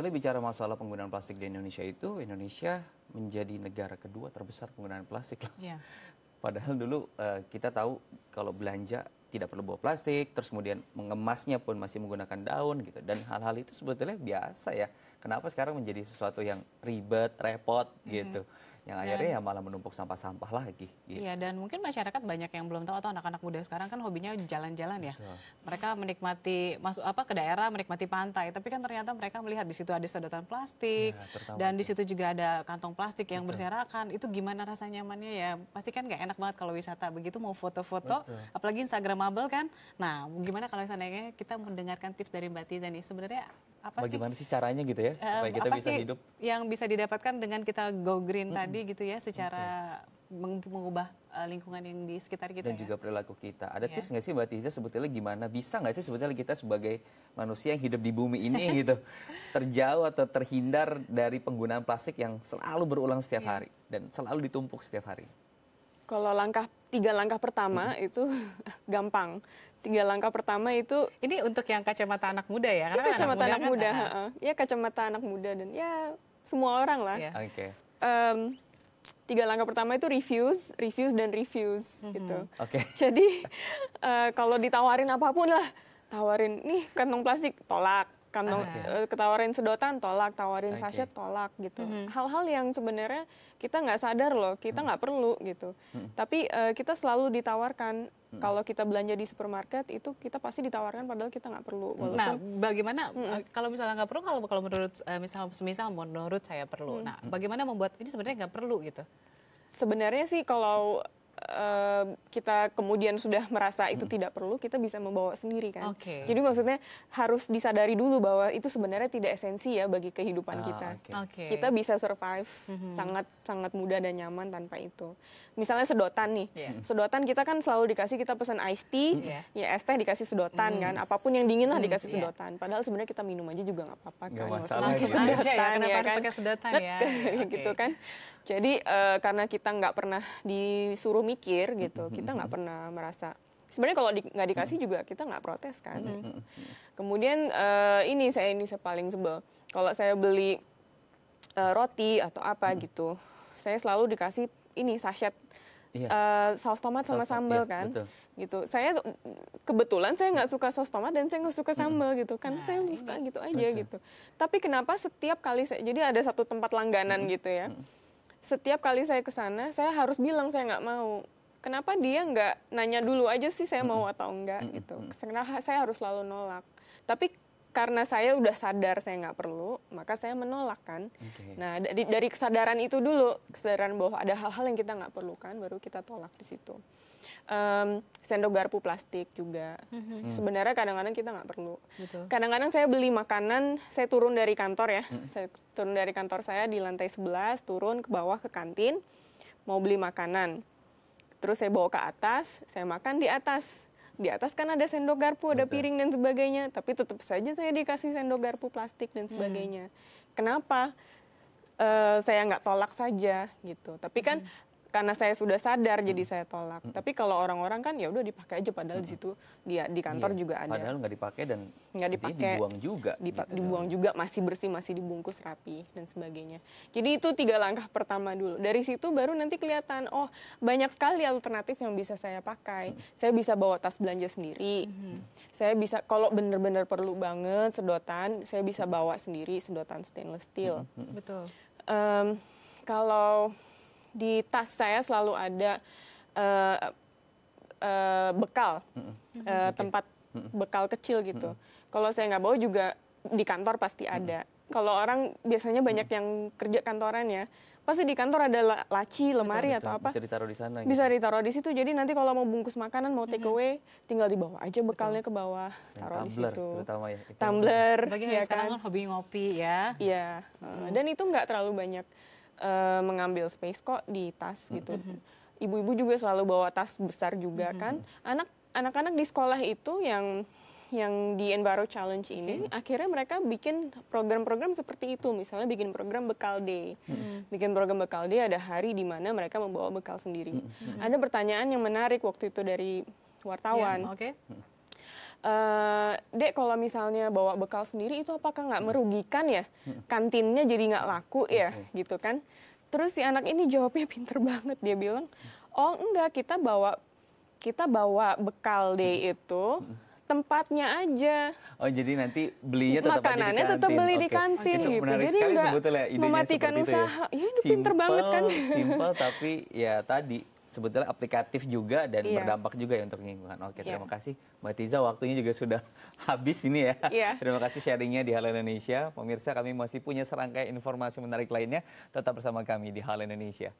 Kalau bicara masalah penggunaan plastik di Indonesia itu, Indonesia menjadi negara kedua terbesar penggunaan plastik Yeah. Padahal dulu uh, kita tahu kalau belanja tidak perlu bawa plastik, terus kemudian mengemasnya pun masih menggunakan daun gitu. Dan hal-hal itu sebetulnya biasa ya. Kenapa sekarang menjadi sesuatu yang ribet, repot mm -hmm. gitu yang akhirnya ya malah menumpuk sampah-sampah lagi. Gitu. Iya dan mungkin masyarakat banyak yang belum tahu atau anak-anak muda sekarang kan hobinya jalan-jalan ya. Betul. Mereka menikmati masuk apa ke daerah menikmati pantai, tapi kan ternyata mereka melihat di situ ada sedotan plastik ya, dan di situ juga ada kantong plastik yang Betul. berserakan. Itu gimana rasa nyamannya ya? Pasti kan nggak enak banget kalau wisata begitu mau foto-foto, apalagi instagramable kan. Nah, gimana kalau misalnya kita mendengarkan tips dari Mbak Tiza nih? Sebenarnya apa Bagaimana sih? sih caranya gitu ya eh, supaya kita apa bisa sih hidup? Yang bisa didapatkan dengan kita go green -hmm. tadi tadi gitu ya secara okay. mengubah eh, lingkungan yang di sekitar kita dan ya? juga perilaku kita. Ada yeah. tips nggak sih Mbak Tiza sebetulnya gimana bisa nggak sih sebetulnya kita sebagai manusia yang hidup di bumi ini gitu terjauh atau terhindar dari penggunaan plastik yang selalu berulang setiap yeah. hari dan selalu ditumpuk setiap hari? Kalau langkah tiga langkah pertama hmm. itu gampang. Tiga langkah pertama itu ini untuk yang kacamata anak muda ya? Karena iya, kan kacamata anak, muda, anak ya kacamata anak muda dan ya semua orang lah. Yeah. Okay um, tiga langkah pertama itu refuse, refuse dan refuse mm-hmm. gitu. Oke. Okay. Jadi uh, kalau ditawarin apapun lah, tawarin nih kantong plastik tolak, kantong okay. Eh, ketawarin sedotan tolak tawarin okay. sachet tolak gitu mm-hmm. hal-hal mm -hmm. yang sebenarnya kita nggak sadar loh kita mm-hmm. nggak mm-hmm. perlu gitu mm-hmm. tapi uh, kita selalu ditawarkan mm-hmm. kalau kita belanja di supermarket itu kita pasti ditawarkan padahal kita nggak perlu mm-hmm. walaupun, nah bagaimana mm-hmm. kalau misalnya nggak perlu kalau kalau menurut uh, misal semisal menurut saya perlu mm-hmm. nah mm. bagaimana membuat ini sebenarnya nggak perlu gitu sebenarnya sih kalau Eh, kita kemudian sudah merasa itu hmm. tidak perlu, kita bisa membawa sendiri kan. Okay. Jadi maksudnya harus disadari dulu bahwa itu sebenarnya tidak esensi ya bagi kehidupan ah, kita. Okay. Kita bisa survive hmm. sangat sangat mudah dan nyaman tanpa itu. Misalnya sedotan nih, yeah. sedotan kita kan selalu dikasih kita pesan iced tea, yeah. ya es teh dikasih sedotan mm. kan, apapun yang dingin lah mm, dikasih yeah. sedotan. Padahal sebenarnya kita minum aja juga nggak apa-apa kan. Gak masalah. masalah ya. ya kan? sedotan ya, kenapa ya kan. pakai sedotan ya. gitu kan. Jadi uh, karena kita nggak pernah disuruh mikir gitu kita nggak pernah merasa sebenarnya kalau di, nggak dikasih juga kita nggak protes kan nah, kemudian uh, ini saya ini saya paling sebel kalau saya beli uh, roti atau apa gitu saya selalu dikasih ini sachet Iya. Uh, saus tomat sama saus, sambal iya, kan, betul. gitu. Saya kebetulan saya nggak suka saus tomat dan saya nggak suka sambal hmm. gitu, kan nah, saya iya. suka gitu aja betul. gitu. Tapi kenapa setiap kali saya, jadi ada satu tempat langganan hmm. gitu ya. Hmm setiap kali saya ke sana saya harus bilang saya nggak mau kenapa dia nggak nanya dulu aja sih saya mau atau enggak gitu kenapa saya harus selalu nolak tapi karena saya udah sadar saya nggak perlu maka saya menolak kan okay. nah dari dari kesadaran itu dulu kesadaran bahwa ada hal-hal yang kita nggak perlukan baru kita tolak di situ um, sendok garpu plastik juga. Mm-hmm. hmm Sebenarnya kadang-kadang kita nggak perlu. Kadang-kadang saya beli makanan, saya turun dari kantor ya, mm. saya turun dari kantor saya di lantai 11, turun ke bawah ke kantin, mau beli makanan. Terus saya bawa ke atas, saya makan di atas di atas kan ada sendok garpu, ada Betul. piring dan sebagainya, tapi tetap saja saya dikasih sendok garpu plastik dan mm. sebagainya. Hmm. Kenapa? Uh, saya nggak tolak saja gitu. Tapi kan hmm karena saya sudah sadar jadi hmm. saya tolak. Hmm. Tapi kalau orang-orang kan ya udah dipakai aja padahal hmm. di situ dia di kantor iya. juga ada. Padahal nggak dipakai dan nggak dipakai dibuang juga. Dipa gitu. Dibuang juga masih bersih masih dibungkus rapi dan sebagainya. Jadi itu tiga langkah pertama dulu. Dari situ baru nanti kelihatan oh banyak sekali alternatif yang bisa saya pakai. Hmm. Saya bisa bawa tas belanja sendiri. Hmm. Saya bisa kalau bener-bener perlu banget sedotan saya bisa hmm. bawa sendiri sedotan stainless steel. Hmm. hmm. Betul. Um, kalau di tas saya selalu ada uh, uh, bekal, mm -hmm. Eh, uh, okay. tempat mm -hmm. bekal kecil gitu. Mm -hmm. Kalau saya nggak bawa juga di kantor pasti ada. Kalau orang biasanya banyak yang kerja kantoran ya, pasti di kantor ada laci, lemari atau apa. Bisa ditaruh di sana. Gitu. Bisa ditaruh di situ. Jadi nanti kalau mau bungkus makanan, mau take away, tinggal dibawa aja bekalnya ke bawah, taruh di situ. Terutama ya. tumbler. Bagi ya kan? sekarang kan hobi ngopi ya. Iya. Hmm. Dan itu nggak terlalu banyak uh, mengambil space kok di tas gitu. Ibu-ibu juga selalu bawa tas besar juga kan. Anak anak di sekolah itu yang yang di Enbaro Challenge ini okay. akhirnya mereka bikin program-program seperti itu misalnya bikin program bekal day hmm. bikin program bekal day ada hari di mana mereka membawa bekal sendiri hmm. ada pertanyaan yang menarik waktu itu dari iya, wartawan yeah, okay. Eh, dek kalau misalnya bawa bekal sendiri itu apakah nggak merugikan ya kantinnya jadi nggak laku ya gitu kan terus si anak ini jawabnya pinter banget dia bilang oh enggak kita bawa kita bawa bekal deh itu tempatnya aja. Oh jadi nanti belinya tetap makanannya di tetap beli di kantin gitu. jadi nggak mematikan ya. usaha. Ya, ya itu pinter banget kan. simple tapi ya tadi sebetulnya aplikatif juga dan yeah. berdampak juga ya untuk lingkungan. Oke, terima yeah. kasih Mbak Tiza, waktunya juga sudah habis ini ya. Yeah. Terima kasih sharingnya di Hal Indonesia. Pemirsa, kami masih punya serangkaian informasi menarik lainnya. Tetap bersama kami di Hal Indonesia.